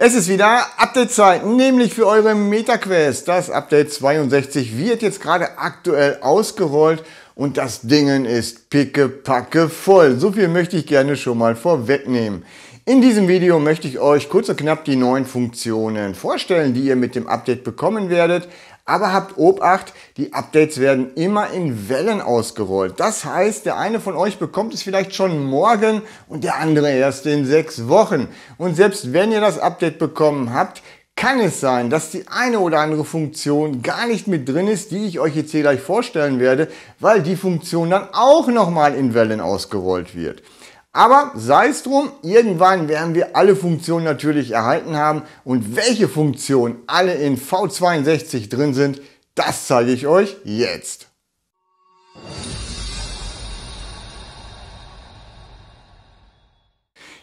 Es ist wieder Update-Zeit, nämlich für eure MetaQuest. Das Update 62 wird jetzt gerade aktuell ausgerollt und das Dingen ist pickepacke voll. So viel möchte ich gerne schon mal vorwegnehmen. In diesem Video möchte ich euch kurz und knapp die neuen Funktionen vorstellen, die ihr mit dem Update bekommen werdet. Aber habt Obacht, die Updates werden immer in Wellen ausgerollt. Das heißt, der eine von euch bekommt es vielleicht schon morgen und der andere erst in sechs Wochen. Und selbst wenn ihr das Update bekommen habt, kann es sein, dass die eine oder andere Funktion gar nicht mit drin ist, die ich euch jetzt hier gleich vorstellen werde, weil die Funktion dann auch nochmal in Wellen ausgerollt wird. Aber sei es drum, irgendwann werden wir alle Funktionen natürlich erhalten haben und welche Funktionen alle in V62 drin sind, das zeige ich euch jetzt.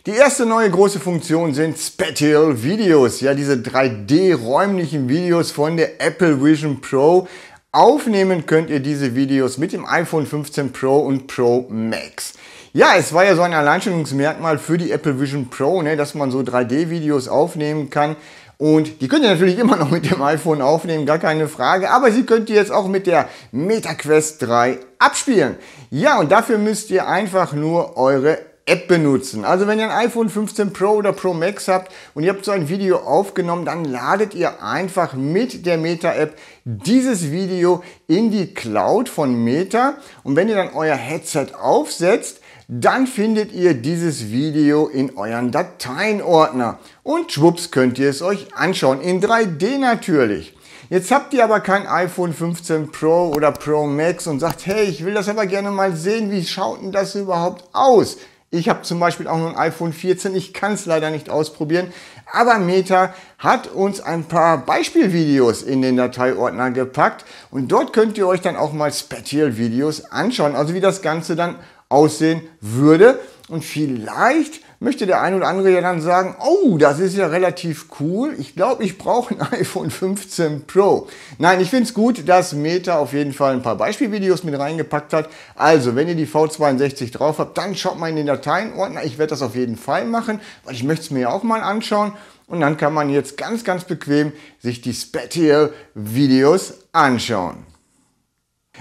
Die erste neue große Funktion sind Spatial Videos, ja diese 3D-räumlichen Videos von der Apple Vision Pro. Aufnehmen könnt ihr diese Videos mit dem iPhone 15 Pro und Pro Max. Ja, es war ja so ein Alleinstellungsmerkmal für die Apple Vision Pro, ne, dass man so 3D-Videos aufnehmen kann. Und die könnt ihr natürlich immer noch mit dem iPhone aufnehmen, gar keine Frage. Aber sie könnt ihr jetzt auch mit der MetaQuest 3 abspielen. Ja, und dafür müsst ihr einfach nur eure App benutzen. Also wenn ihr ein iPhone 15 Pro oder Pro Max habt und ihr habt so ein Video aufgenommen, dann ladet ihr einfach mit der Meta-App dieses Video in die Cloud von Meta und wenn ihr dann euer Headset aufsetzt, dann findet ihr dieses Video in euren Dateienordner und schwupps könnt ihr es euch anschauen, in 3D natürlich. Jetzt habt ihr aber kein iPhone 15 Pro oder Pro Max und sagt, hey, ich will das aber gerne mal sehen, wie schaut denn das überhaupt aus? Ich habe zum Beispiel auch noch ein iPhone 14. Ich kann es leider nicht ausprobieren. Aber Meta hat uns ein paar Beispielvideos in den Dateiordner gepackt. Und dort könnt ihr euch dann auch mal Spatial-Videos anschauen. Also wie das Ganze dann aussehen würde. Und vielleicht möchte der ein oder andere ja dann sagen, oh, das ist ja relativ cool. Ich glaube, ich brauche ein iPhone 15 Pro. Nein, ich finde es gut, dass Meta auf jeden Fall ein paar Beispielvideos mit reingepackt hat. Also, wenn ihr die V62 drauf habt, dann schaut mal in den Dateienordner. Ich werde das auf jeden Fall machen, weil ich möchte es mir ja auch mal anschauen. Und dann kann man jetzt ganz, ganz bequem sich die Spatial Videos anschauen.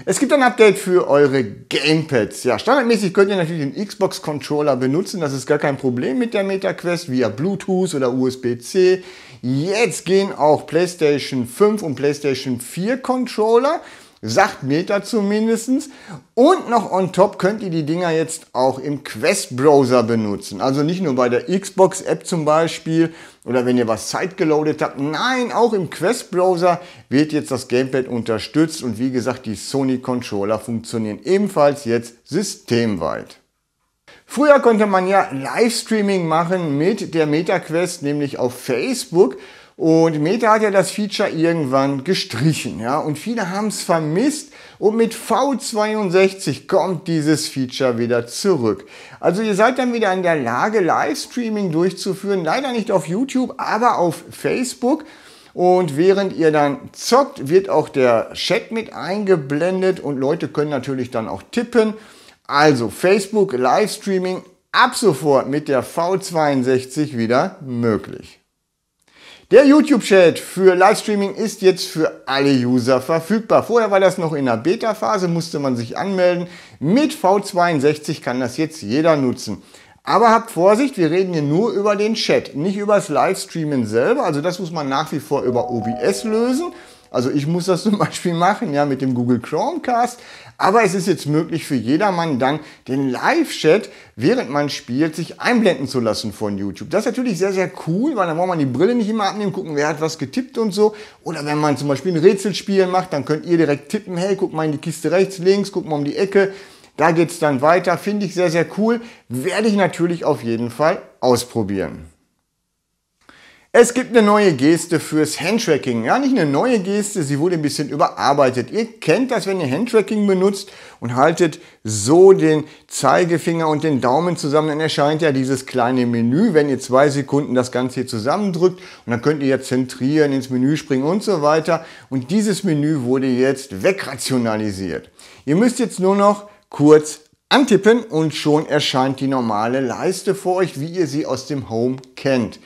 Es gibt ein Update für eure Gamepads. Ja, standardmäßig könnt ihr natürlich den Xbox Controller benutzen. Das ist gar kein Problem mit der MetaQuest via Bluetooth oder USB-C. Jetzt gehen auch PlayStation 5 und PlayStation 4 Controller sagt Meta zumindestens. Und noch on top könnt ihr die Dinger jetzt auch im Quest-Browser benutzen. Also nicht nur bei der Xbox-App zum Beispiel oder wenn ihr was zeitgeloadet habt. Nein, auch im Quest-Browser wird jetzt das Gamepad unterstützt und wie gesagt, die Sony-Controller funktionieren ebenfalls jetzt systemweit. Früher konnte man ja Livestreaming machen mit der MetaQuest, nämlich auf Facebook. Und Meta hat ja das Feature irgendwann gestrichen, ja. Und viele haben es vermisst. Und mit V62 kommt dieses Feature wieder zurück. Also ihr seid dann wieder in der Lage, Livestreaming durchzuführen. Leider nicht auf YouTube, aber auf Facebook. Und während ihr dann zockt, wird auch der Chat mit eingeblendet und Leute können natürlich dann auch tippen. Also Facebook Livestreaming ab sofort mit der V62 wieder möglich. Der YouTube-Chat für Livestreaming ist jetzt für alle User verfügbar. Vorher war das noch in der Beta-Phase, musste man sich anmelden. Mit V62 kann das jetzt jeder nutzen. Aber habt Vorsicht, wir reden hier nur über den Chat, nicht über das Livestreamen selber. Also das muss man nach wie vor über OBS lösen. Also ich muss das zum Beispiel machen, ja, mit dem Google Chromecast. Aber es ist jetzt möglich für jedermann dann den Live-Chat, während man spielt, sich einblenden zu lassen von YouTube. Das ist natürlich sehr, sehr cool, weil dann braucht man die Brille nicht immer abnehmen, gucken, wer hat was getippt und so. Oder wenn man zum Beispiel ein Rätselspiel macht, dann könnt ihr direkt tippen, hey, guck mal in die Kiste rechts, links, guck mal um die Ecke. Da geht's dann weiter. Finde ich sehr, sehr cool. Werde ich natürlich auf jeden Fall ausprobieren. Es gibt eine neue Geste fürs Handtracking. Ja, nicht eine neue Geste, sie wurde ein bisschen überarbeitet. Ihr kennt das, wenn ihr Handtracking benutzt und haltet so den Zeigefinger und den Daumen zusammen, dann erscheint ja dieses kleine Menü, wenn ihr zwei Sekunden das Ganze hier zusammendrückt und dann könnt ihr ja zentrieren, ins Menü springen und so weiter. Und dieses Menü wurde jetzt wegrationalisiert. Ihr müsst jetzt nur noch kurz antippen und schon erscheint die normale Leiste vor euch, wie ihr sie aus dem Home kennt.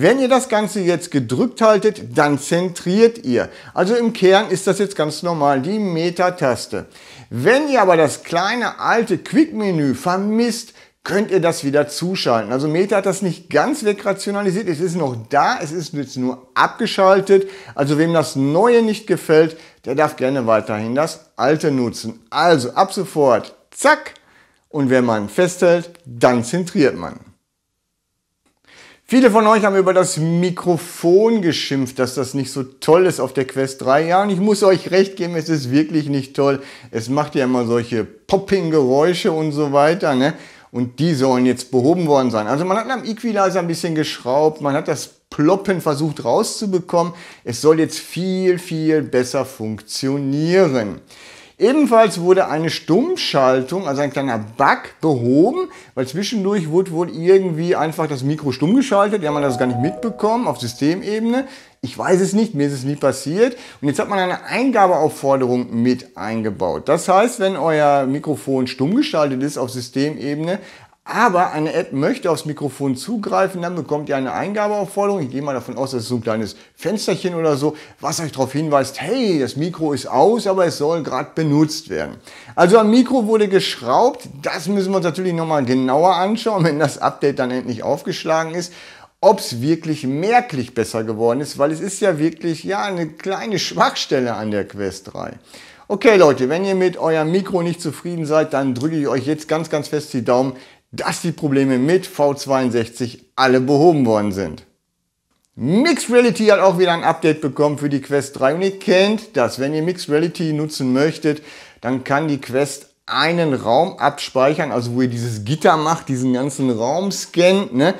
Wenn ihr das Ganze jetzt gedrückt haltet, dann zentriert ihr. Also im Kern ist das jetzt ganz normal, die Meta-Taste. Wenn ihr aber das kleine alte Quick-Menü vermisst, könnt ihr das wieder zuschalten. Also Meta hat das nicht ganz wegrationalisiert, es ist noch da, es ist jetzt nur abgeschaltet. Also wem das Neue nicht gefällt, der darf gerne weiterhin das Alte nutzen. Also ab sofort, zack, und wenn man festhält, dann zentriert man. Viele von euch haben über das Mikrofon geschimpft, dass das nicht so toll ist auf der Quest 3. Ja, und ich muss euch recht geben, es ist wirklich nicht toll. Es macht ja immer solche Popping-Geräusche und so weiter. Ne? Und die sollen jetzt behoben worden sein. Also man hat am Equalizer ein bisschen geschraubt, man hat das Ploppen versucht rauszubekommen. Es soll jetzt viel, viel besser funktionieren. Ebenfalls wurde eine Stummschaltung, also ein kleiner Bug, behoben, weil zwischendurch wurde wohl irgendwie einfach das Mikro stumm geschaltet. Die haben das gar nicht mitbekommen auf Systemebene. Ich weiß es nicht, mir ist es nie passiert. Und jetzt hat man eine Eingabeaufforderung mit eingebaut. Das heißt, wenn euer Mikrofon stumm geschaltet ist auf Systemebene, aber eine App möchte aufs Mikrofon zugreifen, dann bekommt ihr eine Eingabeaufforderung. Ich gehe mal davon aus, das ist so ein kleines Fensterchen oder so, was euch darauf hinweist, hey, das Mikro ist aus, aber es soll gerade benutzt werden. Also am Mikro wurde geschraubt. Das müssen wir uns natürlich nochmal genauer anschauen, wenn das Update dann endlich aufgeschlagen ist ob es wirklich merklich besser geworden ist, weil es ist ja wirklich ja eine kleine Schwachstelle an der Quest 3. Okay Leute, wenn ihr mit eurem Mikro nicht zufrieden seid, dann drücke ich euch jetzt ganz, ganz fest die Daumen, dass die Probleme mit V62 alle behoben worden sind. Mixed Reality hat auch wieder ein Update bekommen für die Quest 3 und ihr kennt das, wenn ihr Mixed Reality nutzen möchtet, dann kann die Quest einen Raum abspeichern, also wo ihr dieses Gitter macht, diesen ganzen Raum scannt, ne?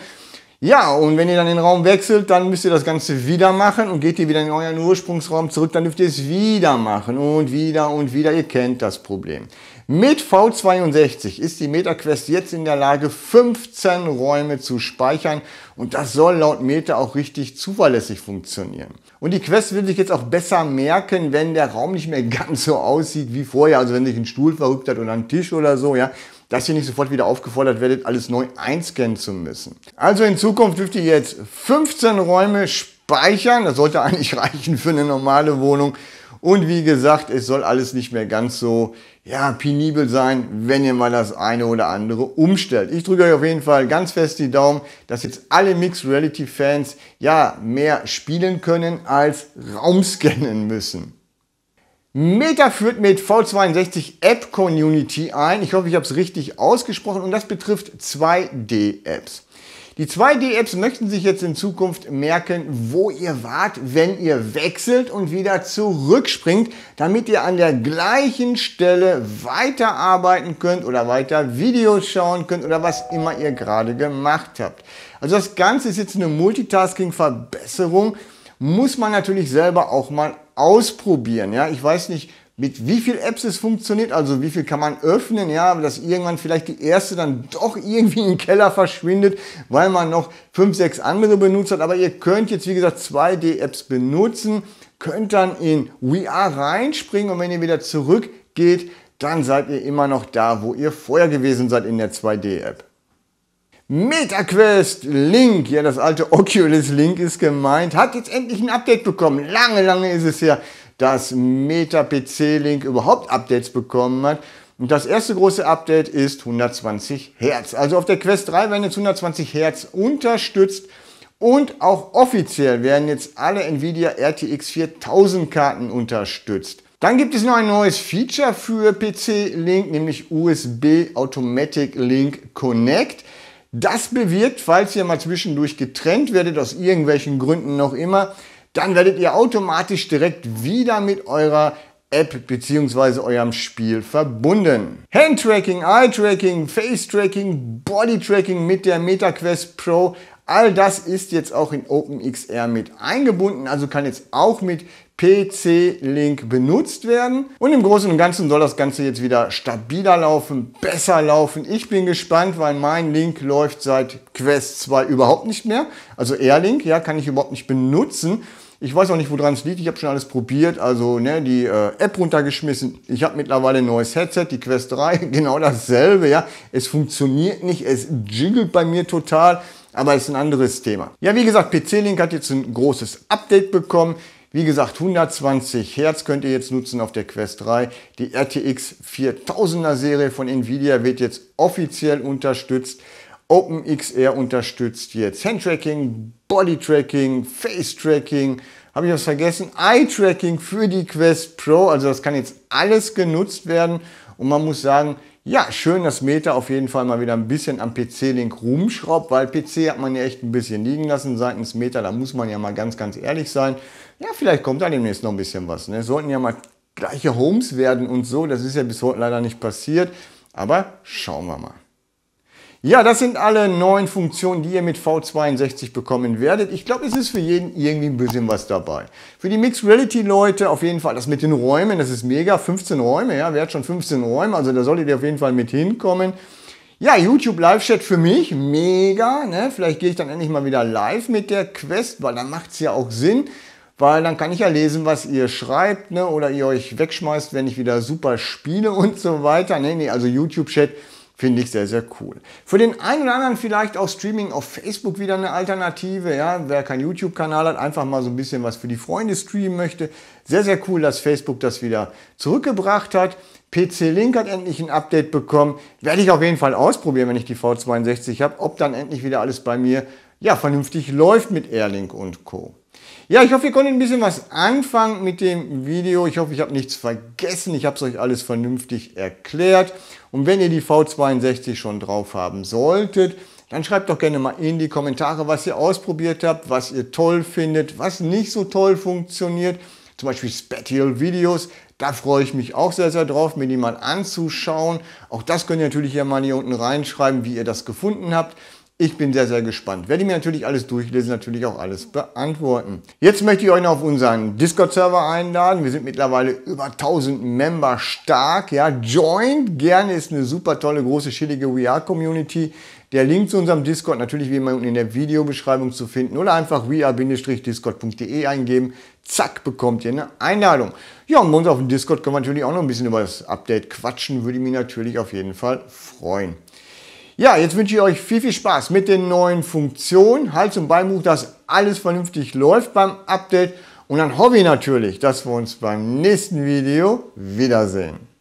Ja, und wenn ihr dann den Raum wechselt, dann müsst ihr das Ganze wieder machen und geht ihr wieder in euren Ursprungsraum zurück, dann dürft ihr es wieder machen und wieder und wieder. Ihr kennt das Problem. Mit V62 ist die MetaQuest jetzt in der Lage, 15 Räume zu speichern und das soll laut Meta auch richtig zuverlässig funktionieren. Und die Quest wird sich jetzt auch besser merken, wenn der Raum nicht mehr ganz so aussieht wie vorher, also wenn sich ein Stuhl verrückt hat oder ein Tisch oder so, ja, dass ihr nicht sofort wieder aufgefordert werdet, alles neu einscannen zu müssen. Also in Zukunft dürft ihr jetzt 15 Räume speichern, das sollte eigentlich reichen für eine normale Wohnung, und wie gesagt, es soll alles nicht mehr ganz so ja, penibel sein, wenn ihr mal das eine oder andere umstellt. Ich drücke euch auf jeden Fall ganz fest die Daumen, dass jetzt alle Mixed Reality Fans ja mehr spielen können als Raum scannen müssen. Meta führt mit V62 App Community ein. Ich hoffe, ich habe es richtig ausgesprochen und das betrifft 2D-Apps. Die 2D-Apps möchten sich jetzt in Zukunft merken, wo ihr wart, wenn ihr wechselt und wieder zurückspringt, damit ihr an der gleichen Stelle weiterarbeiten könnt oder weiter Videos schauen könnt oder was immer ihr gerade gemacht habt. Also das Ganze ist jetzt eine Multitasking-Verbesserung, muss man natürlich selber auch mal ausprobieren. Ja, ich weiß nicht, mit wie viel Apps es funktioniert, also wie viel kann man öffnen, ja, dass irgendwann vielleicht die erste dann doch irgendwie im Keller verschwindet, weil man noch fünf, sechs andere benutzt hat. Aber ihr könnt jetzt, wie gesagt, 2D-Apps benutzen, könnt dann in VR reinspringen und wenn ihr wieder zurückgeht, dann seid ihr immer noch da, wo ihr vorher gewesen seid in der 2D-App. MetaQuest Link, ja das alte Oculus Link ist gemeint, hat jetzt endlich ein Update bekommen. Lange, lange ist es her, dass Meta PC Link überhaupt Updates bekommen hat. Und das erste große Update ist 120 Hertz. Also auf der Quest 3 werden jetzt 120 Hertz unterstützt und auch offiziell werden jetzt alle Nvidia RTX 4000 Karten unterstützt. Dann gibt es noch ein neues Feature für PC Link, nämlich USB Automatic Link Connect. Das bewirkt, falls ihr mal zwischendurch getrennt werdet, aus irgendwelchen Gründen noch immer, dann werdet ihr automatisch direkt wieder mit eurer App bzw. eurem Spiel verbunden. Handtracking, Eye-Tracking, Face-Tracking, Body-Tracking mit der MetaQuest Pro, all das ist jetzt auch in OpenXR mit eingebunden, also kann jetzt auch mit PC-Link benutzt werden. Und im Großen und Ganzen soll das Ganze jetzt wieder stabiler laufen, besser laufen. Ich bin gespannt, weil mein Link läuft seit Quest 2 überhaupt nicht mehr. Also Air-Link, ja, kann ich überhaupt nicht benutzen. Ich weiß auch nicht, woran es liegt. Ich habe schon alles probiert. Also ne, die äh, App runtergeschmissen. Ich habe mittlerweile ein neues Headset, die Quest 3. Genau dasselbe. Ja, Es funktioniert nicht. Es jiggelt bei mir total. Aber es ist ein anderes Thema. Ja, wie gesagt, PC-Link hat jetzt ein großes Update bekommen. Wie gesagt, 120 Hertz könnt ihr jetzt nutzen auf der Quest 3. Die RTX 4000er Serie von Nvidia wird jetzt offiziell unterstützt. OpenXR unterstützt jetzt Handtracking, Bodytracking, Face-Tracking, habe ich was vergessen, Eye-Tracking für die Quest Pro. Also das kann jetzt alles genutzt werden und man muss sagen, ja, schön, dass Meta auf jeden Fall mal wieder ein bisschen am PC-Link rumschraubt, weil PC hat man ja echt ein bisschen liegen lassen seitens Meta, da muss man ja mal ganz, ganz ehrlich sein. Ja, vielleicht kommt da demnächst noch ein bisschen was. Ne? Sollten ja mal gleiche Homes werden und so, das ist ja bis heute leider nicht passiert, aber schauen wir mal. Ja, das sind alle neuen Funktionen, die ihr mit V62 bekommen werdet. Ich glaube, es ist für jeden irgendwie ein bisschen was dabei. Für die Mixed Reality Leute auf jeden Fall das mit den Räumen, das ist mega. 15 Räume, ja, wer hat schon 15 Räume? Also da solltet ihr auf jeden Fall mit hinkommen. Ja, YouTube Live Chat für mich, mega. Ne? Vielleicht gehe ich dann endlich mal wieder live mit der Quest, weil dann macht es ja auch Sinn. Weil dann kann ich ja lesen, was ihr schreibt ne? oder ihr euch wegschmeißt, wenn ich wieder super spiele und so weiter. Ne? Nee, also YouTube Chat Finde ich sehr, sehr cool. Für den einen oder anderen vielleicht auch Streaming auf Facebook wieder eine Alternative. Ja? Wer keinen YouTube-Kanal hat, einfach mal so ein bisschen was für die Freunde streamen möchte. Sehr, sehr cool, dass Facebook das wieder zurückgebracht hat. PC Link hat endlich ein Update bekommen. Werde ich auf jeden Fall ausprobieren, wenn ich die V62 habe, ob dann endlich wieder alles bei mir ja, vernünftig läuft mit Airlink und Co. Ja, ich hoffe, ihr konntet ein bisschen was anfangen mit dem Video. Ich hoffe, ich habe nichts vergessen. Ich habe es euch alles vernünftig erklärt. Und wenn ihr die V62 schon drauf haben solltet, dann schreibt doch gerne mal in die Kommentare, was ihr ausprobiert habt, was ihr toll findet, was nicht so toll funktioniert. Zum Beispiel Special Videos, da freue ich mich auch sehr, sehr drauf, mir die mal anzuschauen. Auch das könnt ihr natürlich hier mal hier unten reinschreiben, wie ihr das gefunden habt. Ich bin sehr, sehr gespannt. Werde mir natürlich alles durchlesen, natürlich auch alles beantworten. Jetzt möchte ich euch noch auf unseren Discord-Server einladen. Wir sind mittlerweile über 1000 Member stark. Ja, joint gerne ist eine super tolle, große, chillige vr community Der Link zu unserem Discord natürlich wie immer unten in der Videobeschreibung zu finden oder einfach weare-discord.de eingeben. Zack, bekommt ihr eine Einladung. Ja, und bei uns auf dem Discord können wir natürlich auch noch ein bisschen über das Update quatschen. Würde mich natürlich auf jeden Fall freuen. Ja, jetzt wünsche ich euch viel, viel Spaß mit den neuen Funktionen. Hals- und Beinbuch, dass alles vernünftig läuft beim Update. Und dann hoffe ich natürlich, dass wir uns beim nächsten Video wiedersehen.